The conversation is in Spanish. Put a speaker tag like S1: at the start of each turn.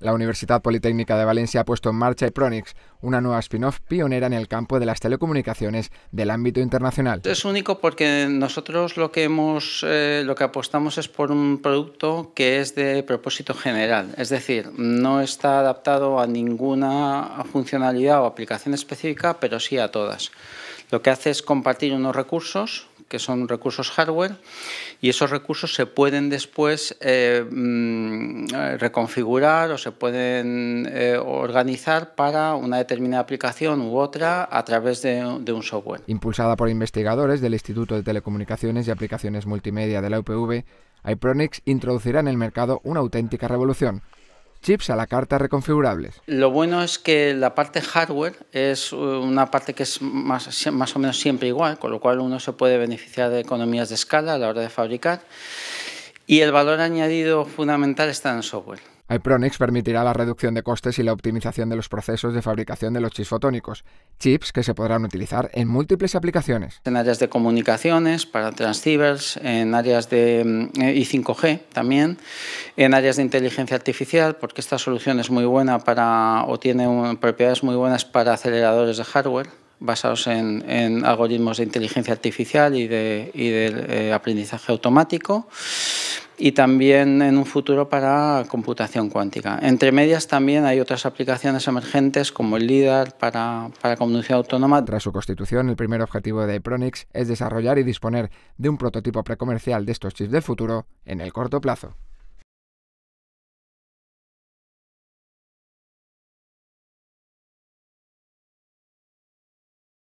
S1: La Universidad Politécnica de Valencia ha puesto en marcha Epronix, una nueva spin-off pionera en el campo de las telecomunicaciones del ámbito internacional. Es
S2: único porque nosotros lo que, hemos, eh, lo que apostamos es por un producto que es de propósito general, es decir, no está adaptado a ninguna funcionalidad o aplicación específica, pero sí a todas. Lo que hace es compartir unos recursos que son recursos hardware, y esos recursos se pueden después eh, mm, eh, reconfigurar o se pueden eh, organizar para una determinada aplicación u otra a través de, un software.
S1: Impulsada por investigadores del Instituto de Telecomunicaciones y Aplicaciones Multimedia de la UPV, iPronix introducirá en el mercado una auténtica revolución, chips a la carta reconfigurables.
S2: Lo bueno es que la parte hardware es eh, una parte que es más, más, o menos siempre igual, con lo cual uno se puede beneficiar de economías de escala a la hora de fabricar. Y el valor añadido fundamental está en el software.
S1: Ipronix permitirá la reducción de costes y la optimización de los procesos de fabricación de los chips fotónicos, chips que se podrán utilizar en múltiples aplicaciones.
S2: En áreas de comunicaciones, para transceivers, en áreas de mm, i 5G también, en áreas de inteligencia artificial, porque esta solución es muy buena para o tiene propiedades muy buenas para aceleradores de hardware basados en, algoritmos de inteligencia artificial y de, eh, aprendizaje automático y también en un futuro para computación cuántica. Entre medias también hay otras aplicaciones emergentes como el LIDAR para, para autónoma. Tras su constitución, el
S1: primer objetivo de Pronix es desarrollar y disponer de un prototipo precomercial
S2: de estos chips del futuro
S1: en el corto plazo.